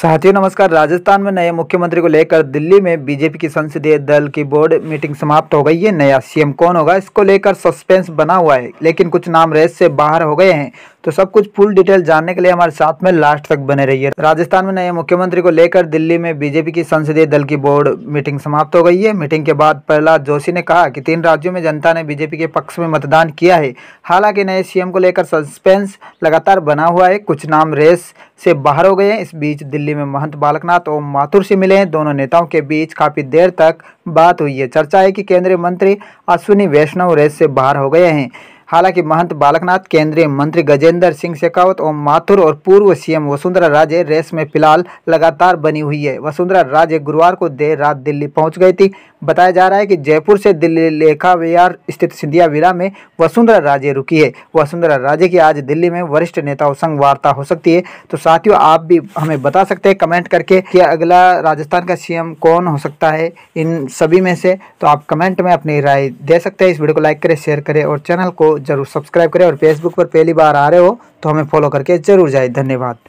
साथियों नमस्कार राजस्थान में नए मुख्यमंत्री को लेकर दिल्ली में बीजेपी की संसदीय दल की बोर्ड मीटिंग समाप्त हो गई है नया सीएम कौन होगा इसको लेकर सस्पेंस बना हुआ है लेकिन कुछ नाम रेस से बाहर हो गए हैं तो सब कुछ फुल डिटेल जानने के लिए हमारे साथ में लास्ट तक बने रहिए राजस्थान में नए मुख्यमंत्री को लेकर दिल्ली में बीजेपी की संसदीय दल की बोर्ड मीटिंग समाप्त हो गई है मीटिंग के बाद प्रहलाद जोशी ने कहा कि तीन राज्यों में जनता ने बीजेपी के पक्ष में मतदान किया है हालांकि नए सीएम को लेकर सस्पेंस लगातार बना हुआ है कुछ नाम रेस से बाहर हो गए हैं इस बीच दिल्ली में महंत बालकनाथ और माथुर से मिले हैं दोनों नेताओं के बीच काफ़ी देर तक बात हुई है चर्चा है कि केंद्रीय मंत्री अश्विनी वैष्णव रेस से बाहर हो गए हैं हालांकि महंत बालकनाथ केंद्रीय मंत्री गजेंद्र सिंह शेखावत और माथुर और पूर्व सीएम वसुंधरा राजे रेस में फिलहाल लगातार बनी हुई है वसुंधरा राजे गुरुवार को देर रात दिल्ली पहुंच गई थी बताया जा रहा है कि जयपुर से दिल्ली लेखा विहार स्थित सिंधिया विरा में वसुंधरा राजे रुकी है वसुंधरा राजे की आज दिल्ली में वरिष्ठ नेताओं संग वार्ता हो सकती है तो साथियों आप भी हमें बता सकते हैं कमेंट करके कि अगला राजस्थान का सीएम कौन हो सकता है इन सभी में से तो आप कमेंट में अपनी राय दे सकते हैं इस वीडियो को लाइक करें शेयर करें और चैनल को जरूर सब्सक्राइब करें और फेसबुक पर पहली बार आ रहे हो तो हमें फॉलो करके जरूर जाए धन्यवाद